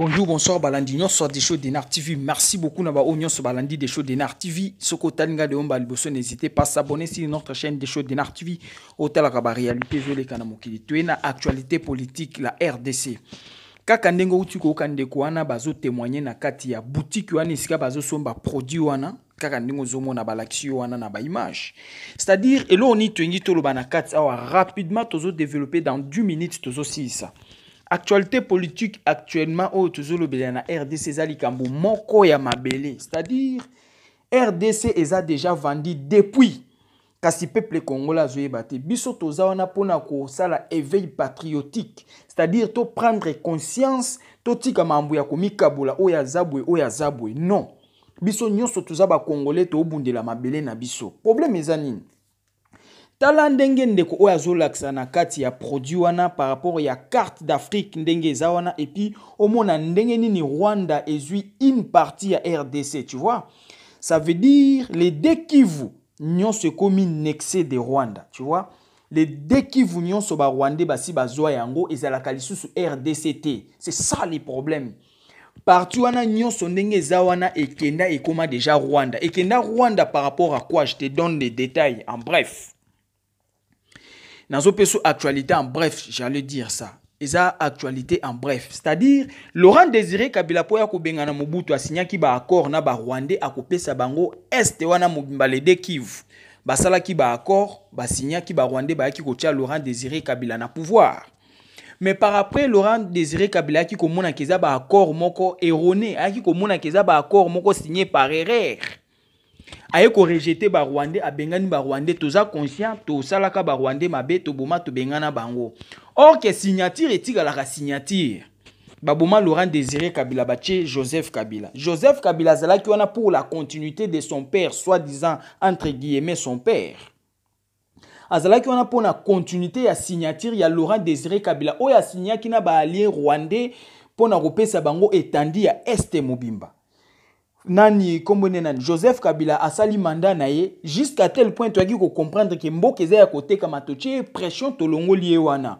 bonjour bonsoir balandi nyonso des choses denar tv merci beaucoup na bao nyonso balandi des choses denar tv soko otalinga de omba liboso n'hésitez pas à s'abonner sur notre chaîne des shows denar tv otalaka baréalité ezoleka na mokili toye na actualité politique la rdc kaka ndenge outi koyoka ndeko wana bazotémoigne na kati ya boutique wana Bazo, Somba, produit wana kaka ndenge ozomona balakisi yo wana na baimage c'est-à-dire eloo nini toyengi toloba na kati awa rapidement Tozo, développer dans 10 minutes Tozo, ça. actualité politique actuellement oyo oh, tozolobela na rdc eza likambo moko ya mabele c'est-à-dire rdc eza déjà vendi depuis kasi peuple congolais azoyeba te biso toza wana mpona kosala éveil patriotique c'est-à-dire toprendre conscience totika mambo ya komikabola oyo aza boye oyo aza boye non biso nyonso toza bacongolais toobundela mabele na biso problème eza nini tala ndenge ndeko oyo azolakisa na kati ya produit wana par rapport ya carte d'afrique ndenge eza wana epuis omona ndenge nini rwanda ezwi une partie ya rdc tu vois ça veut dire les deux kivu se ekomi nexe de rwanda tu vois les deux kivu ba Rwanda basi bazwa yango ezalaka lisusu rdc T. c'est ça le problème parti wana nyonso ndenge eza wana ekenda ekoma déjà rwanda ekenda rwanda par rapport à quoi je te donne les détails en bref peso actualité en bref j'allais dire ça eza actualité en bref c'est-à-dire laurent désiré kabila mpo ya kobengana mobutu bat accord na coupé sa bango este wana accord ba signé qui bat Rwanda ba qui kotia laurent désiré kabila na pouvoir mais par après laurent désiré kabila ayaki komonaka eza accord moko erroné ayaki komonaka ba accord moko signé par erreur rejete ba barwandais abengani tout toza conscient tosalaka barwandais mabe to Bengana bango or ke signature la signature baboma laurent désiré kabila batie joseph kabila joseph kabila ki wana pour la continuité de son père soi-disant entre guillemets son père azalaki wana pour la continuité ya signature ya laurent désiré kabila signé asinyaki na baallié Rwande pour na sa bango etandi ya este moubimba. nani nkombo nde nani joseph kabila asali manda na ye jusqu'à tel point toyaki kocomprendre ke mboka eza ya kotekama totie pression tolongoli ye wana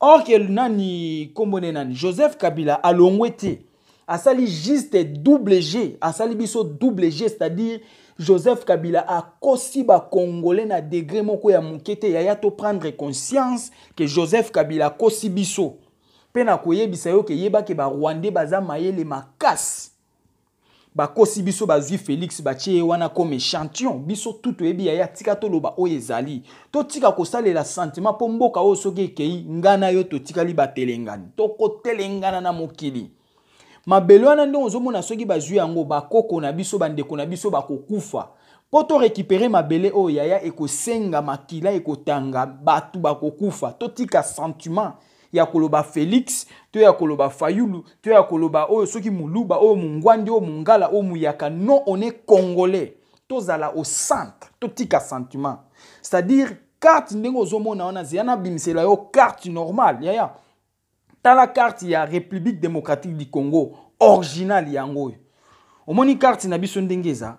or ke nani nkombo nde nani joseph kabila alongwe te asali juste double g asali biso double g c'est-à-dire joseph kabila akosi bakongolais na degré moko ya moke te yaya toprendre conscience ke joseph kabila akosi biso mpe na koyebisa yo ke yebake barwandais baza mayele makasi bakosi biso bazwi félix batie ye wana comme échantillon biso tu toyebi yaya tika toloba oyo ezali totika kosalela sentiment mpo mboka oyo soki ekei ngai na yo totikali batelengani tokotelengana na mokili mabele wana ndenge ozomona soki bazwi yango bakoko na biso bandeko na biso bakokufa mpo torekipere mabele oyo yaya ekosenga makila ekotanga bato bakokufa totika sentiment ya koloba Félix to ya koloba Fayulu to ya koloba oyo soki muluba oyo mungwandi oyo mungala oyo muyaka non on est congolais zala au centre totika sentiment c'est-à-dire carte ndenge na wana ziana la yo carte normale Ta la carte ya république démocratique du congo original yango O moni carte na biso ndengeza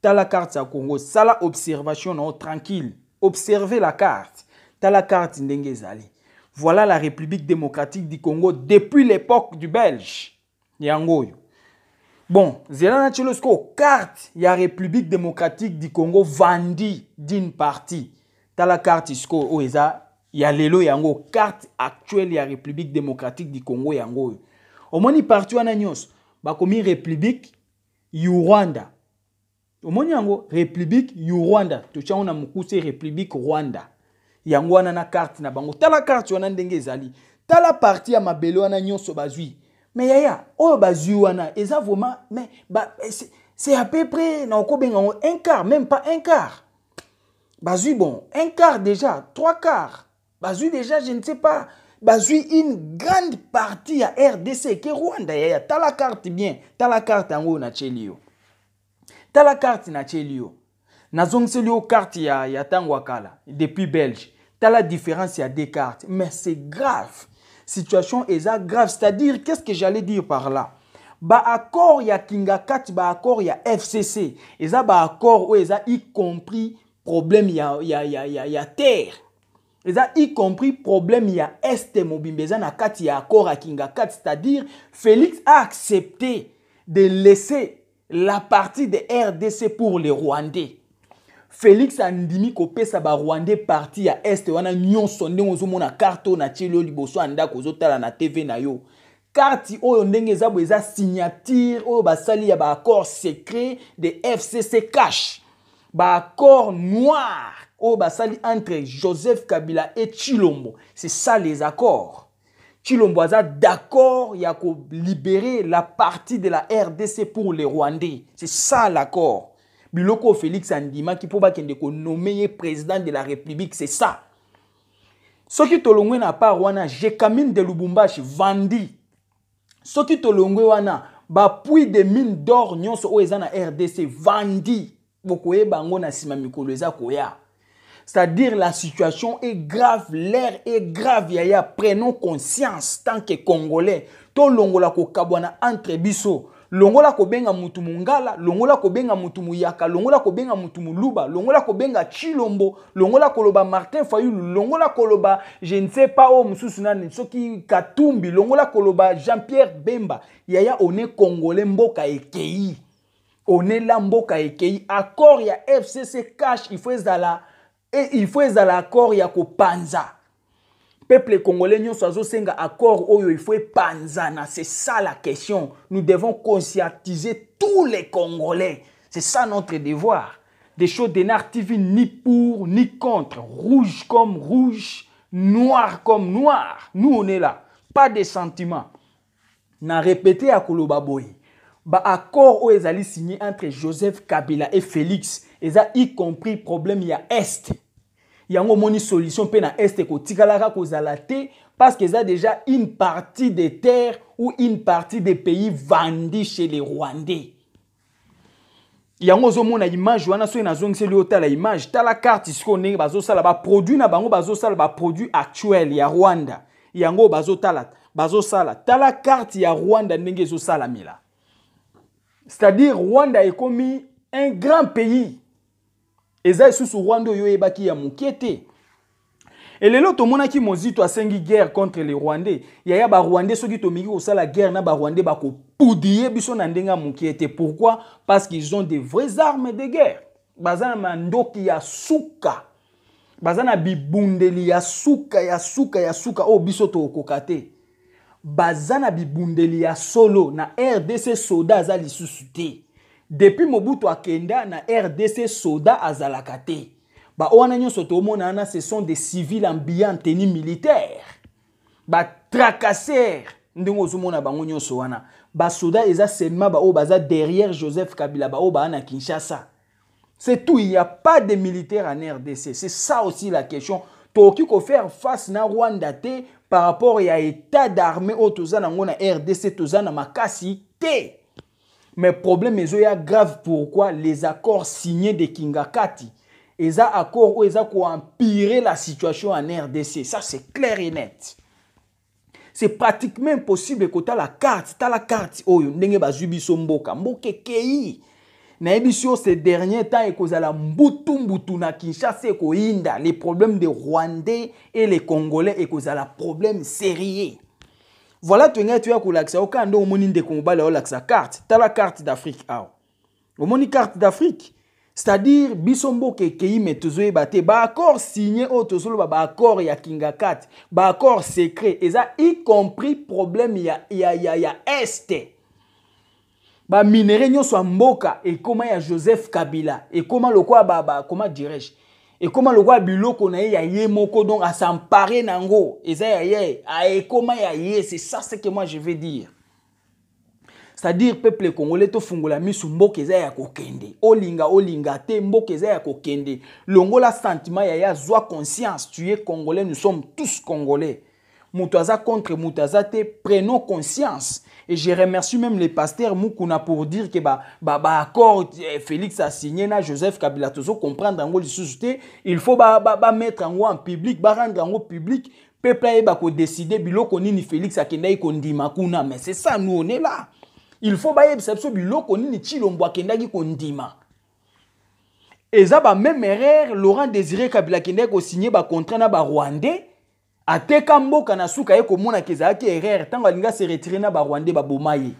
ta la carte ya congo sala observation na tranquille Observez la carte ta la carte ndengeza Voilà la République démocratique du Congo depuis l'époque du Belge. Yangoyo. Bon, Zelana Tchelosko, carte, il y a République démocratique du Congo vendue d'une partie. T'as la carte, isko, il oh, y a l'élo yango, carte actuelle, il y a République démocratique du Congo yango. Au moins, parti wana nyos, bakomi République du Rwanda. Au moins, yango, République du Rwanda. Tout ça, on a beaucoup, c'est République Rwanda. Yangwana na carte na bango tala carte wana ndenge ezali tala parti ya mabelo wana nyonso bazui me yaya oyo bazui wana eza vraiment mais ba, eh, c'est à peu près na okobenga un quart même pas un quart Bazui bon un quart déjà trois quarts Bazui déjà je ne sais pas Bazui, une grande partie à rdc ke rwanda yaya tala carte bien tala carte yango na na tala carte na chelio nazongiseli yo karte ya, ya ntango ya kala depuis belge T'as la différence, il y a Descartes. Mais c'est grave. Situation est grave. C'est-à-dire, qu'est-ce que j'allais dire par là Bah accord, il y a Kinga 4, accord, il y a FCC. Et ça, accord, ou ça, y compris problème, il y a, y, a, y, a, y a terre. Et ça, y compris problème, il y a Est Il y a accord à Kinga 4. C'est-à-dire, Félix a accepté de laisser la partie de RDC pour les Rwandais. félix andimi kopesa barwandais parti ya este wana nyonso ndenge ozomona karte oyo natie yo liboso ya ndako ozotala na tv na yo karte oyo ndenge eza boye eza signature oyo basali ya baaccord secret de fcc cash baaccord noir oyo basali entre joseph kabila e chilombo c'est ça les accords chilombo aza d'accord ya kolibere la partie de la rdc pour les rwandais c'est ça l'accord biloko félix andimaki mpo bakende konome ye président de la république c'est ça soki tolongwe na part wana jekamine de lubumbashi vandi soki tolongwe wana bapuis de mine d'or nyonso oyo eza na rdc vandi bokoyeba yango na nsima mikolo eza koya c'est-à-dire la situation est grave l'air est grave yaya prenons conscience tant que congolais tolongola kokabwana entre biso longola kobenga mutu mungala longola kobenga mutu muyaka longola kobenga mutu muluba longola kobenga chilombo longola koloba martin fayulu longola koloba je ne sais pas oyo oh, mosusu nani soki katumbi longola koloba jean pierre bemba yaya one congolais mboka ekei onela mboka ekei accord ya fcc cash eh, il faut ezala accord ya kopanza peuple congolais nyonso azosenga accord où il faut panzana. c'est ça la question nous devons conscientiser tous les congolais c'est ça notre devoir des choses de ni pour ni contre rouge comme rouge noir comme noir nous on est là pas de sentiments na répété à Kouloubaboui. ba accord oyo signé entre Joseph Kabila et Félix ont y compris problème a est yango omoni solution mpe na este kotikalaka kozala te parce qu'eza déjà une partie des terres ou une partie des pays vendus chez les rwandais yango ozomona image wana soki nazongiseli otala image tala karte sikoyo ndenge bazosala baproduit na bango bazosala baproduit actuel ya rwanda yango oyo bazotala bazosala tala karte ya rwanda ndenge ezosalamela c'est-à-dire rwanda ekomi un grand pays eza lisusu rwanda oyo oyebaki ya moke te elelo tomonaki mozito asengi guerre contre le rwandais yaya barwandais soki tomiki kosala guerre na barwandais bakopudi ye biso na ndenge ya moke te pourquoi parce qu'ils ont de vraies armes de guerre baza na mandoki ya suka baza na bibundeli ya suka ya suka ya suka oyo oh, biso tokoka te baza na bibundeli ya solo na rdc soda aza lisusu te depuis mobutu akenda na rdc soda azalaka te baoyo wana nyonso toomona wana ce sont des civils ambia nteni militaire batracasser ndenge ozomona bango nyonso wana basoda eza seulement baoyo baza derrière joseph kabila baoyo baa na kinshasa c'est tout il n'y a pas de militaire en rdc c'est ça aussi la question tokoki kofaire face na rwanda te par rapport ya état d'armée oyo toza nango na rdc toza na makasi te mais problème est grave pourquoi les accords signés de kingakati eza accord oyo ont empiré la situation en rdc ça c'est clair et net c'est pratiquement impossible la carte la carte Oh, ndenge bazwi biso mboka mboka ekei nayebi ces derniers temps la mbutu-mbutu na kinshasa ekoyinda les problèmes de Rwanda et les congolais la problème sérieux voilà tongai toya kolakisa yo kaka nde omoni ndeko carte aolakisa la carte d'Afrique d'afrike ah. awa moni carte d'Afrique c'est-à-dire bisombo biso mboka ekei me tozoyeba te baaccord signe oyo oh, tozoloba y ya kinga 4 accord secret et ça y compris problème ya, ya, ya, ya este baminere nyonso ya mboka y a joseph kabila et comment le quoi bah comment dirais-je? Et le lokola biloko na ya ye moko donc asampare na à eza ya et comment ya ye c'est ça ce que moi je veux dire c'est-à-dire peuple congolais tofungola miso mboka eza ya kokende olinga olinga te mboka eza ya kokende longola sentiment ya ya azwa conscience tu es congolais nous sommes tous congolais Moutaza contre Moutaza, te prenons conscience et je remercie même les pasteurs Moukouna pour dire que, bah, bah, bah accord, eh, Félix a signé, na Joseph Kabila Tozo, comprendre en gros il faut, bah, bah, bah, mettre en en public, bah, rendre en gros public, peuple a, bah, décider, biloko ni Félix a kendai kondima Mais c'est ça, nous, on est là. Il faut, bah, yebsepso, biloko ni chilombo a kendai kondima. Et ça, bah, même erreur, Laurent Désiré Kabila kendai a signé, bah, contrat na, bah, Rwandais, ateka mboka na suka keza komonaka Erer, Tangwa, Linga, se aseretire na barwandais ba ye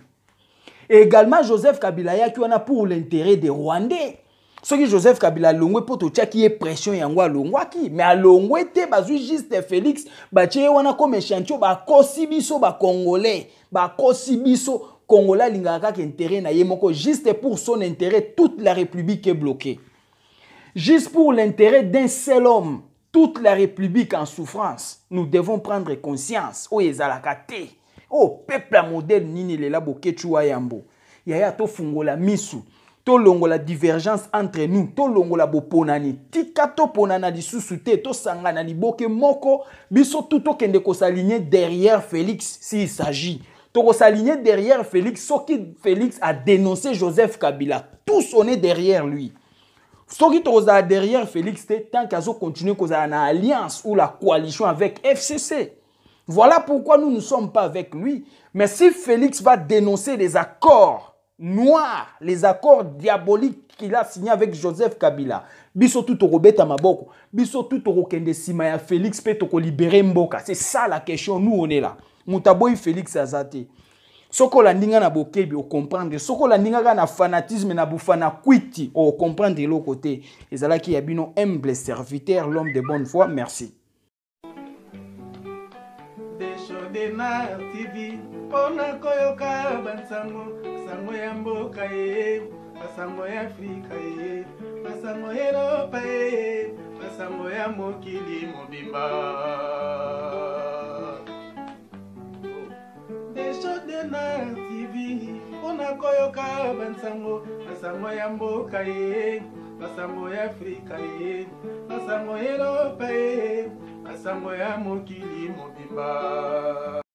également joseph kabila ki wana pour l'intérêt des rwandais soki joseph kabila poto tcha ki ye pression yango Mais me longwe te bazwi juste félix ba ye wana comme ba kosibiso ba bacongolais Ba kosibiso congolais Linga kaka intérêt na ye moko juste pour son intérêt toute la république est bloquée juste pour l'intérêt d'un seul homme toute la République en souffrance, nous devons prendre conscience. Oh, ezalakate. Oh, peuple modèle nini labo bokechuwa yambo. Yaya to fungola misu. To longo la divergence entre nous. To longo la boponani. Tika to ponana di To sangana boke moko. Biso tout kende ko s'aligner derrière Félix s'il s'agit. To ko s'aligner derrière Félix. Ce Félix a dénoncé Joseph Kabila. Tous on est derrière lui qui est derrière félix c'est tant à kozala une alliance ou la coalition avec fcc voilà pourquoi nous ne sommes pas avec lui mais si félix va dénoncer les accords noirs les accords diaboliques qu'il a signés avec joseph kabila biso tu maboko biso tout Rokende félix libérer mboka c'est ça la question nous on est là Mon félix Azaté. soki olandi nga na bokebi okomprendre soki olandi nga kaka na fanatisme na bufana kwiti okomprendre eloko te ezalaki ya bino humble serviteur l'homme de bonne foi merci Desjardins TV mpona koyoka bansango sango ya mboka ye basango ya afrika ye basango ya eropa ye basango ya mokili mobimba koyoka bansango basango ya mboka ye basango ya afrika ye basango ya eropa ye basango ya mokili mobimba